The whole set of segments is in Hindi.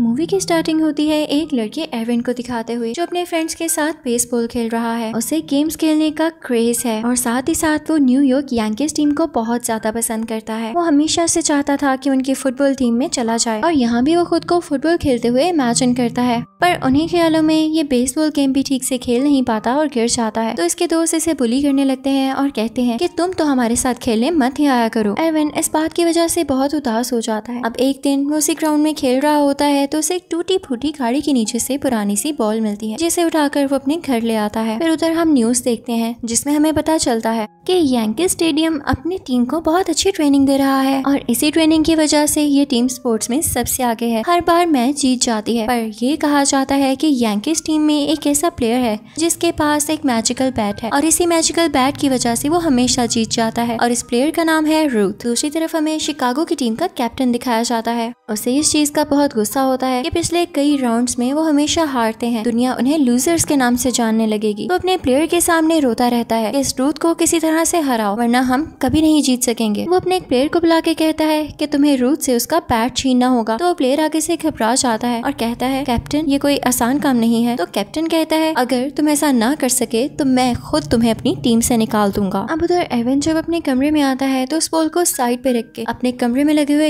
मूवी की स्टार्टिंग होती है एक लड़के एविन को दिखाते हुए जो अपने फ्रेंड्स के साथ बेसबॉल खेल रहा है उसे गेम्स खेलने का क्रेज है और साथ ही साथ वो न्यूयॉर्क यांकिस टीम को बहुत ज्यादा पसंद करता है वो हमेशा से चाहता था कि उनकी फुटबॉल टीम में चला जाए और यहाँ भी वो खुद को फुटबॉल खेलते हुए इमेजिन करता है पर उन्हीं ख्यालों में ये बेसबॉल गेम भी ठीक से खेल नहीं पाता और गिर जाता है तो इसके दोस्त इसे बुली करने लगते हैं और कहते हैं कि तुम तो हमारे साथ खेलने मत ही आया करो एविन इस बात की वजह से बहुत उदास हो जाता है अब एक दिन वो उसी ग्राउंड में खेल रहा होता है है तो उसे एक टूटी फूटी गाड़ी के नीचे से पुरानी सी बॉल मिलती है जिसे उठाकर वो अपने घर ले आता है फिर उधर हम न्यूज देखते हैं जिसमें हमें पता चलता है कि यंकी स्टेडियम अपनी टीम को बहुत अच्छी ट्रेनिंग दे रहा है और इसी ट्रेनिंग की वजह से ये टीम स्पोर्ट्स में सबसे आगे है हर बार मैच जीत जाती है पर ये कहा जाता है कि यंकिस टीम में एक ऐसा प्लेयर है जिसके पास एक मैजिकल बैट है और इसी मैजिकल बैट की वजह से वो हमेशा जीत जाता है और इस प्लेयर का नाम है रूथ दूसरी तरफ हमें शिकागो की टीम का कैप्टन दिखाया जाता है उसे इस चीज का बहुत गुस्सा होता होता है कि पिछले कई राउंड्स में वो हमेशा हारते हैं दुनिया उन्हें लूजर्स के नाम से जानने लगेगी वो अपने प्लेयर के सामने रोता रहता है इस रूथ को किसी तरह से हराओ वरना हम कभी नहीं जीत सकेंगे वो अपने एक प्लेयर को बुला के कहता है की तुम्हें रूथ से उसका पैट छीनना होगा तो वो प्लेयर आगे से घबरा जाता है और कहता है कैप्टन ये कोई आसान काम नहीं है तो कैप्टन कहता है अगर तुम ऐसा ना कर सके तो मैं खुद तुम्हें अपनी टीम से निकाल दूंगा अब उधर एवन जब अपने कमरे में आता है तो उस बॉल को साइड पे रख के अपने कमरे में लगे हुए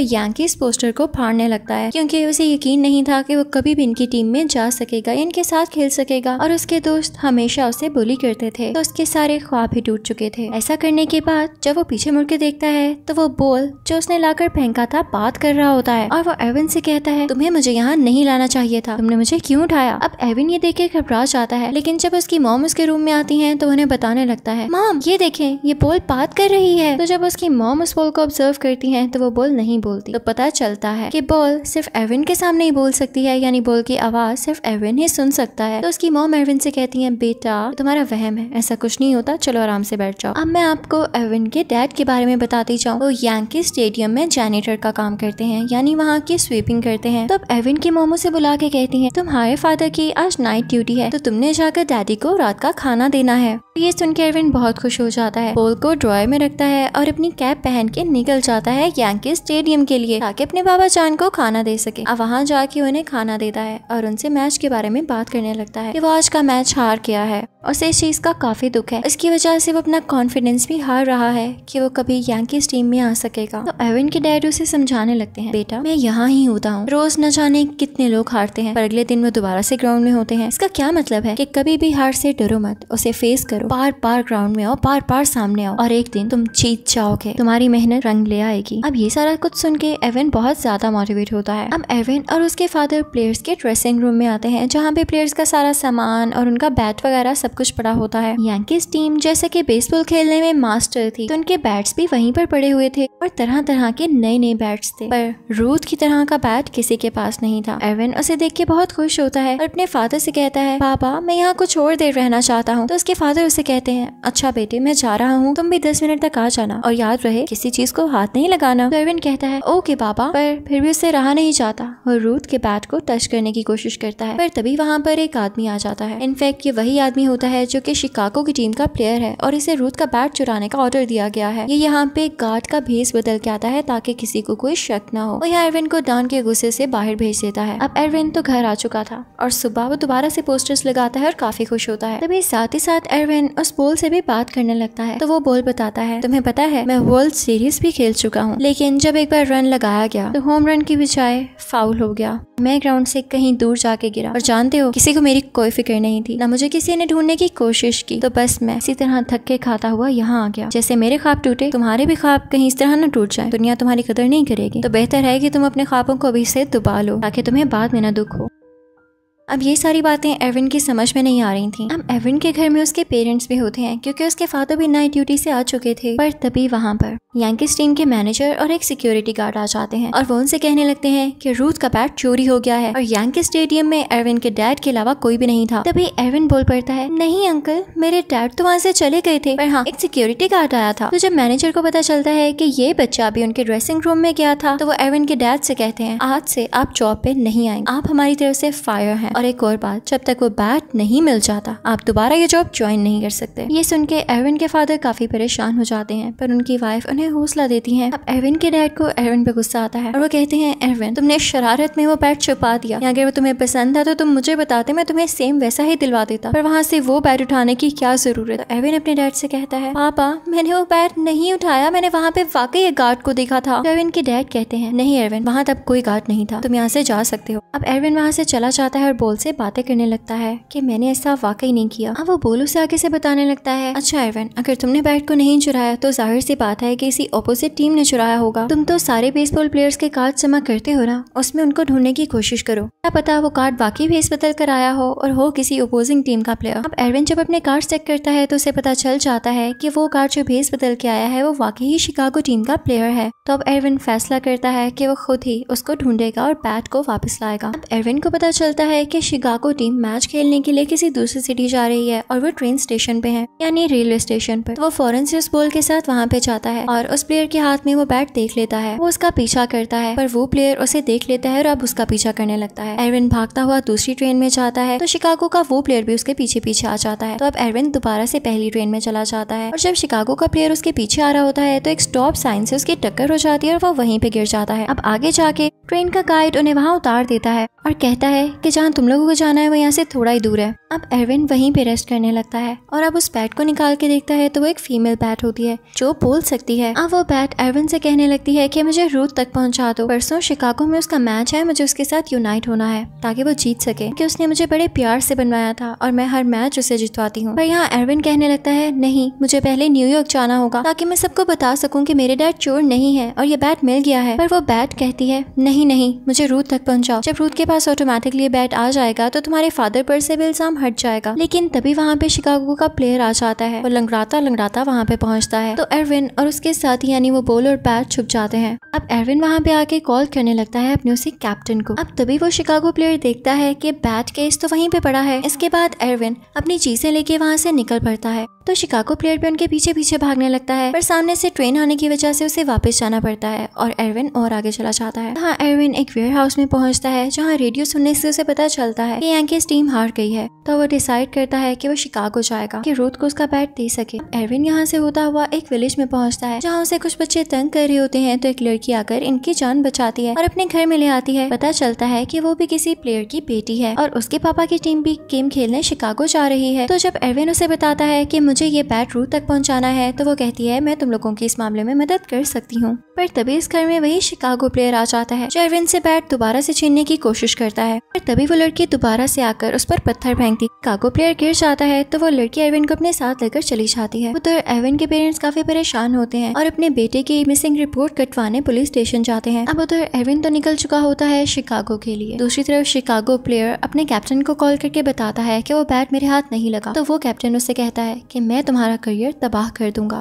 इस पोस्टर को फाड़ने लगता है क्योंकि उसे यकीन यकीन नहीं था कि वो कभी भी इनकी टीम में जा सकेगा इनके साथ खेल सकेगा और उसके दोस्त हमेशा उसे बोली करते थे तो उसके सारे ख्वाब ही टूट चुके थे ऐसा करने के बाद जब वो पीछे मुड़ के देखता है तो वो बोल जो उसने लाकर फेंका था बात कर रहा होता है और वो एविन से कहता है तुम्हें मुझे यहाँ नहीं लाना चाहिए था तुमने मुझे क्यूँ उठाया अब एविन ये देख के घबरा जाता है लेकिन जब उसकी मॉम उसके रूम में आती है तो उन्हें बताने लगता है मॉम ये देखे ये बोल बात कर रही है तो जब उसकी मॉम उस बोल को ऑब्जर्व करती है तो वो बोल नहीं बोलती तो पता चलता है की बोल सिर्फ एविन के सामने नहीं बोल सकती है यानी बोल की आवाज़ सिर्फ एरविन ही सुन सकता है तो उसकी मोम एरविन से कहती है बेटा तुम्हारा वहम है ऐसा कुछ नहीं होता चलो आराम से बैठ जाओ अब मैं आपको एरविन के डैड के बारे में बताती जाऊँ वो यांकी स्टेडियम में जेनेटर का काम करते हैं यानी वहाँ की स्वीपिंग करते हैं तो अब एरविन की मोमो से बुला के कहती है तुम्हारे फादर की आज नाइट ड्यूटी है तो तुमने जाकर डैडी को रात का खाना देना है तो ये सुन के एरविन बहुत खुश हो जाता है बोल को ड्रॉय में रखता है और अपनी कैप पहन के निकल जाता है यांकी स्टेडियम के लिए ताकि अपने बाबा जान को खाना दे सके अब वहाँ जाके उन्हें खाना देता है और उनसे मैच के बारे में बात करने लगता है कि वो आज का मैच हार गया है और इस चीज का काफी दुख है इसकी वजह से वो अपना कॉन्फिडेंस भी हार रहा है कि वो कभी यंकी टीम में आ सकेगा तो एविन के डैड उसे समझाने लगते हैं बेटा मैं यहाँ ही होता हूँ रोज न जाने कितने लोग हारते हैं पर अगले दिन वो दोबारा से ग्राउंड में होते हैं इसका क्या मतलब है की कभी भी हार से डरो मत उसे फेस करो बार बार ग्राउंड में आओ बार बार सामने आओ और एक दिन तुम जीत जाओगे तुम्हारी मेहनत रंग ले आएगी अब ये सारा कुछ सुन के एवन बहुत ज्यादा मोटिवेट होता है अब अ और उसके फादर प्लेयर्स के ड्रेसिंग रूम में आते हैं जहाँ पे प्लेयर्स का सारा सामान और उनका बैट वगैरह सब कुछ पड़ा होता है यांकीज टीम जैसे कि बेसबॉल खेलने में मास्टर थी तो उनके बैट्स भी वहीं पर पड़े हुए थे और तरह तरह के नए नए बैट्स थे पर रूथ की तरह का बैट किसी के पास नहीं था एवन उसे देख के बहुत खुश होता है और अपने फादर से कहता है पापा मैं यहाँ कुछ और देर रहना चाहता हूँ तो उसके फादर उसे कहते हैं अच्छा बेटे मैं जा रहा हूँ तुम भी दस मिनट तक आ जाना और याद रहे किसी चीज को हाथ नहीं लगाना तो एवन कहता है ओके पापा पर फिर भी उससे रहा नहीं जाता और रूथ के बैट को टच करने की कोशिश करता है पर तभी वहाँ पर एक आदमी आ जाता है इनफैक्ट ये वही आदमी होता है जो की शिकागो की टीम का प्लेयर है और इसे रूथ का बैट चुराने का ऑर्डर दिया गया है ये यहाँ पे गार्ड का भेस बदल के आता है ताकि किसी को कोई शक न हो वह एरविन को डॉन के गुस्से से बाहर भेज देता है अब एरविन तो घर आ चुका था और सुबह वो दोबारा से पोस्टर्स लगाता है और काफी खुश होता है तभी साथ ही साथ एरविन उस बोल से भी बात करने लगता है तो वो बोल बताता है तुम्हें पता है मैं वर्ल्ड सीरीज भी खेल चुका हूँ लेकिन जब एक बार रन लगाया गया तो होम रन की बजाय फाउल हो गया मैं ग्राउंड से कहीं दूर जाके गिरा और जानते हो किसी को मेरी कोई फिक्र नहीं थी ना मुझे किसी ने ढूंढने की कोशिश की तो बस मैं इसी तरह थके खाता हुआ यहाँ आ गया जैसे मेरे ख्वाब टूटे तुम्हारे भी ख्वाब कहीं इस तरह न टूट जाए दुनिया तुम्हारी कदर नहीं करेगी तो बेहतर है कि तुम अपने ख्वाबों को अभी से दुबा लो ताकि तुम्हें बाद में ना दुख हो अब ये सारी बातें एविन की समझ में नहीं आ रही थी अब एविन के घर में उसके पेरेंट्स भी होते हैं क्योंकि उसके फादर भी नाइट ड्यूटी से आ चुके थे पर तभी वहाँ पर यंकिस टीम के मैनेजर और एक सिक्योरिटी गार्ड आ जाते हैं और वो उनसे कहने लगते हैं कि रूथ का बैट चोरी हो गया है और यंकिस स्टेडियम में एरविन के डैड के अलावा कोई भी नहीं था तभी एरविन बोल पड़ता है नहीं अंकल मेरे डैड तो वहाँ से चले गए थे पर हाँ एक सिक्योरिटी गार्ड आया था तो जब मैनेजर को पता चलता है की ये बच्चा अभी उनके ड्रेसिंग रूम में गया था तो वो एरविन के डैड से कहते हैं आज से आप जॉब पे नहीं आएंगे आप हमारी तरफ से फायर है और एक और बात जब तक वो बैट नहीं मिल जाता आप दोबारा ये जॉब ज्वाइन नहीं कर सकते ये सुन के एरविन के फादर काफी परेशान हो जाते हैं पर उनकी वाइफ उन्हें हौसला देती है अब एरविन के डैड को एरविन पे गुस्सा आता है और वो कहते हैं एरविन तुमने शरारत में वो बैट छुपा दिया अगर वो तुम्हें पसंद था तो तुम मुझे बताते मैं तुम्हें सेम वैसा ही दिलवा देता पर वहाँ से वो बैट उठाने की क्या जरूरत है तो एरविन अपने डैड से कहता है पापा मैंने वो बैट नहीं उठाया मैंने वहाँ पे वाकई एक गार्ड को देखा था एरविन तो के डैड कहते हैं नहीं एरविन वहाँ तब कोई गार्ड नहीं था तुम यहाँ से जा सकते हो अब एरविन वहाँ से चला जाता है और बोल से बातें करने लगता है कि मैंने ऐसा वाकई नहीं किया अब वो बोल उसे आगे से बताने लगता है अच्छा एवन अगर तुमने बैट को नहीं चुराया तो जाहिर सी बात है कि इसी ऑपोजिट टीम ने चुराया होगा तुम तो सारे बेसबॉल प्लेयर्स के कार्ड जमा करते हो ना उसमें उनको ढूंढने की कोशिश करो क्या पता वो कार्ड वाकई भेस बदल कर आया हो और हो किसी अपोजिंग टीम का प्लेयर अब एरविन जब अपने कार्ड चेक करता है तो उसे पता चल जाता है की वो कार्ड जो भेस बदल के आया है वो वाकई ही शिकागो टीम का प्लेयर है तो अब एरविन फैसला करता है की वो खुद ही उसको ढूंढेगा और बैट को वापस लाएगा अब एरविन को पता चलता है कि शिकागो टीम मैच खेलने के लिए किसी दूसरी सिटी जा रही है और वो ट्रेन स्टेशन पे है यानी रेलवे स्टेशन पर तो वो फॉरन से उस बॉल के साथ वहाँ पे जाता है और उस प्लेयर के हाथ में वो बैट देख लेता है वो उसका पीछा करता है पर वो प्लेयर उसे देख लेता है और अब उसका पीछा करने लगता है एरविन भागता हुआ दूसरी ट्रेन में जाता है तो शिकागो का वो प्लेयर भी उसके पीछे पीछे आ जाता है तो अब एरविन दोबारा से पहली ट्रेन में चला जाता है और जब शिकागो का प्लेयर उसके पीछे आ रहा होता है तो एक स्टॉप साइन से उसकी टक्कर हो जाती है और वो वहीं पे गिर जाता है अब आगे जाके ट्रेन का गाइड उन्हें वहाँ उतार देता है और कहता है की जहाँ तुम हम लोगों को जाना है वो यहाँ से थोड़ा ही दूर है अब एरविन वहीं पे रेस्ट करने लगता है और अब उस बैट को निकाल के देखता है तो वो एक फीमेल बैट होती है जो बोल सकती है अब वो बैट एरविन से कहने लगती है कि मुझे रूट तक पहुँचा दो परसों शिकागो में उसका मैच है मुझे उसके साथ यूनाइट होना है ताकि वो जीत सके की उसने मुझे बड़े प्यार से बनवाया था और मैं हर मैच उसे जितवाती हूँ पर यहाँ एरविन कहने लगता है नहीं मुझे पहले न्यूयॉर्क जाना होगा ताकि मैं सबको बता सकूँ की मेरे डैड चोर नहीं है और ये बैट मिल गया है पर वो बैट कहती है नहीं नहीं मुझे रूथ तक पहुँचाओ जब रूथ के पास ऑटोमेटिकली बैट आ जाएगा तो तुम्हारे फादर पर से भी इल्जाम हट जाएगा लेकिन तभी वहाँ पे शिकागो का प्लेयर आ जाता है और लंगड़ाता लंगड़ाता वहाँ पे पहुँचता है तो एरविन और उसके साथ यानी वो बॉल और बैट छुप जाते हैं अब एरविन वहाँ पे आके कॉल करने लगता है अपने उसी कैप्टन को अब तभी वो शिकागो प्लेयर देखता है की बैट केस तो वही पे पड़ा है इसके बाद एरविन अपनी चीजें लेके वहाँ से निकल पड़ता है तो शिकागो प्लेयर भी उनके पीछे पीछे भागने लगता है पर सामने से ट्रेन आने की वजह से उसे वापस जाना पड़ता है और एरविन और आगे चला जाता है हाँ एरविन एक वेयर हाउस में पहुंचता है जहाँ रेडियो सुनने से उसे पता चलता है कि यांकीस टीम हार गई है तो वो डिसाइड करता है कि वो शिकागो जाएगा कि रोथ को उसका बैट दे सके एरविन यहाँ से होता हुआ एक विलेज में पहुँचता है जहाँ उसे कुछ बच्चे तंग कर रहे होते हैं तो एक लड़की आकर इनकी जान बचाती है और अपने घर में ले आती है पता चलता है की वो भी किसी प्लेयर की बेटी है और उसके पापा की टीम भी गेम खेलने शिकागो जा रही है तो जब एरविन उसे बताता है की मुझे ये बैट रू तक पहुंचाना है तो वो कहती है मैं तुम लोगों की इस मामले में मदद कर सकती हूँ पर तभी इस घर में वही शिकागो प्लेयर आ जाता है जो अरविंद से बैट दोबारा से छीनने की कोशिश करता है पर तभी वो लड़की दोबारा से आकर उस पर पत्थर फेंकती कागो प्लेयर गिर जाता है तो वो लड़की अरविंद को अपने साथ लेकर चली जाती है उधर अरविंद के पेरेंट्स काफी परेशान होते हैं और अपने बेटे की मिसिंग रिपोर्ट कटवाने पुलिस स्टेशन जाते हैं अब उधर अरविंद तो निकल चुका होता है शिकागो के लिए दूसरी तरफ शिकागो प्लेयर अपने कैप्टन को कॉल करके बताता है की वो बैट मेरे हाथ नहीं लगा तो वो कैप्टन उससे कहता है की मैं तुम्हारा करियर तबाह कर दूंगा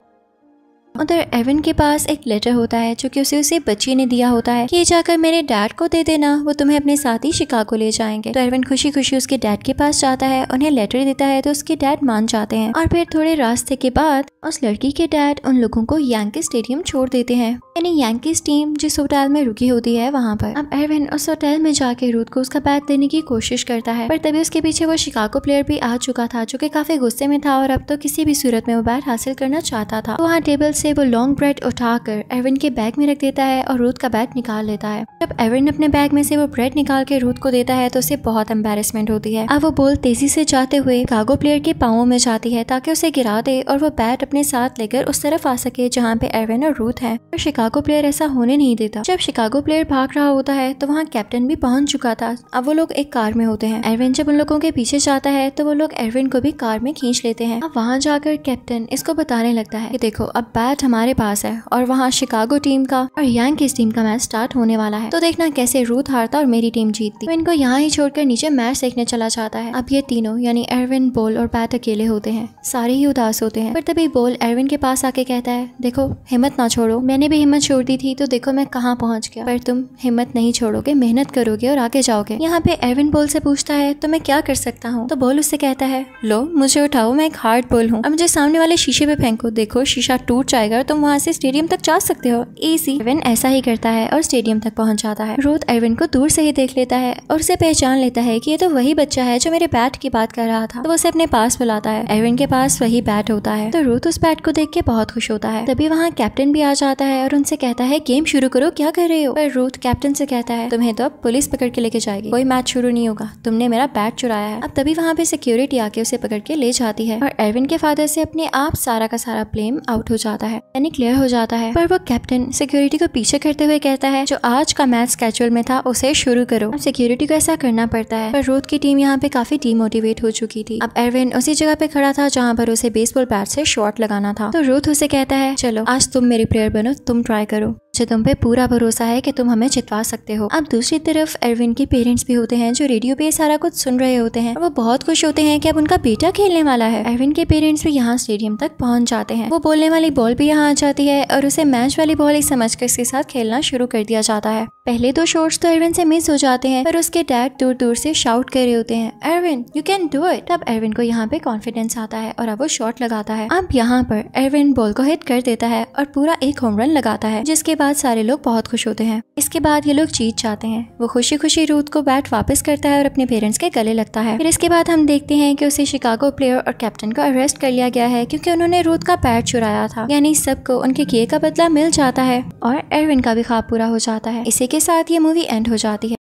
उधर एवन के पास एक लेटर होता है जो कि उसे उसे बच्ची ने दिया होता है कि ये जाकर मेरे डैड को दे देना वो तुम्हें अपने साथ ही शिकागो ले जाएंगे तो एरविन खुशी खुशी उसके डैड के पास जाता है उन्हें लेटर देता है तो उसके डैड मान जाते हैं और फिर थोड़े रास्ते के बाद उस लड़की के डैड उन लोगों को यांकी स्टेडियम छोड़ देते हैं यानी यांकीस टीम जिस होटल में रुकी होती है वहाँ पर अब एरविन उस होटल में जाके रूद को उसका बैट देने की कोशिश करता है पर तभी उसके पीछे वो शिकागो प्लेयर भी आ चुका था जो की काफी गुस्से में था और अब तो किसी भी सूरत में वो बैट हासिल करना चाहता था तो वहाँ टेबल से वो लॉन्ग ब्रेड उठाकर एरविन के बैग में रख देता है और रूथ का बैग निकाल लेता है जब एरविन अपने बैग में से वो ब्रेड निकाल के रूथ को देता है तो उसे बहुत एम्बेरसमेंट होती है अब वो बॉल तेजी से जाते हुए कागो प्लेयर के पाओ में जाती है ताकि उसे गिरा दे और वो बैट अपने साथ लेकर उस तरफ आ सके जहाँ पे एरविन और रूथ है पर शिकागो प्लेयर ऐसा होने नहीं देता जब शिकागो प्लेयर भाग रहा होता है तो वहाँ कैप्टन भी पहुंच चुका था अब वो लोग एक कार में होते हैं एरविन जब उन लोगों के पीछे जाता है तो वो लोग एरविन को भी कार में खींच लेते हैं अब वहाँ जाकर कैप्टन इसको बताने लगता है कि देखो अब बैट बैट हमारे पास है और वहाँ शिकागो टीम का और यंग टीम का मैच स्टार्ट होने वाला है तो देखना कैसे रूथ हारता और मेरी टीम जीतती तो इनको यहाँ ही छोड़कर नीचे मैच देखने चला जाता है अब ये तीनों यानी एरविन बोल और बैट अकेले होते हैं सारे ही उदास होते हैं पर तभी बोल एरविन के पास आके कहता है देखो हिम्मत ना छोड़ो मैंने भी हिम्मत छोड़ दी थी तो देखो मैं कहाँ पहुँच गया पर तुम हिम्मत नहीं छोड़ोगे मेहनत करोगे और आगे जाओगे यहाँ पे एरविन बोल से पूछता है तो मैं क्या कर सकता हूँ तो बोल उससे कहता है लो मुझे उठाओ मैं एक हार्ड बोल हूँ अब मुझे सामने वाले शीशे पे फेंको देखो शीशा टूट जाए टाइगर तुम वहाँ से स्टेडियम तक जा सकते हो एसी एवन ऐसा ही करता है और स्टेडियम तक पहुँच जाता है रोथ एरविन को दूर से ही देख लेता है और उसे पहचान लेता है की ये तो वही बच्चा है जो मेरे बैट की बात कर रहा था तो उसे अपने पास बुलाता है एरविन के पास वही बैट होता है तो रोथ उस बैट को देख के बहुत खुश होता है तभी वहाँ कैप्टन भी आ जाता है और उनसे कहता है गेम शुरू करो क्या कर रहे हो पर रोत कैप्टन से कहता है तुम्हें तो अब पुलिस पकड़ के लेके जाएगी कोई मैच शुरू नहीं होगा तुमने मेरा बैट चुराया है अब तभी वहाँ पे सिक्योरिटी आके उसे पकड़ के ले जाती है और एरविन के फादर से अपने आप सारा का सारा प्लेम आउट हो जाता है है यानी क्लियर हो जाता है पर वो कैप्टन सिक्योरिटी को पीछे करते हुए कहता है जो आज का मैच स्केचुअल में था उसे शुरू करो सिक्योरिटी को ऐसा करना पड़ता है पर रोथ की टीम यहाँ पे काफी डिमोटिवेट हो चुकी थी अब एरविन उसी जगह पे खड़ा था जहाँ पर उसे बेसबॉल बैट से शॉर्ट लगाना था तो रोथ उसे कहता है चलो आज तुम मेरे प्लेयर बनो तुम ट्राई करो मुझे तुम पे पूरा भरोसा है कि तुम हमें चितवा सकते हो अब दूसरी तरफ एरविन के पेरेंट्स भी होते हैं जो रेडियो पे सारा कुछ सुन रहे होते हैं वो बहुत खुश होते हैं कि अब उनका बेटा खेलने वाला है एरविन के पेरेंट्स भी यहाँ स्टेडियम तक पहुँच जाते हैं वो बोलने वाली बॉल भी यहाँ आ जाती है और उसे मैच वाली बॉल ही समझ कर साथ खेलना शुरू कर दिया जाता है पहले दो शॉर्ट्स तो एरविन से मिस हो जाते हैं पर उसके डैड दूर दूर से शाउट कर रहे होते हैं Erwin you can do it अब एरविन को यहाँ पे कॉन्फिडेंस आता है और अब वो शॉट लगाता है अब यहाँ पर एरविन बॉल को हिट कर देता है और पूरा एक होम रन लगाता है जिसके बाद बाद सारे लोग बहुत खुश होते हैं इसके बाद ये लोग जीत जाते हैं वो खुशी खुशी रूथ को बैट वापस करता है और अपने पेरेंट्स के गले लगता है फिर इसके बाद हम देखते हैं कि उसे शिकागो प्लेयर और कैप्टन को अरेस्ट कर लिया गया है क्योंकि उन्होंने रूथ का बैट चुराया था यानी सबको उनके किए का बदला मिल जाता है और एरविन का भी ख्वाब पूरा हो जाता है इसी के साथ ये मूवी एंड हो जाती है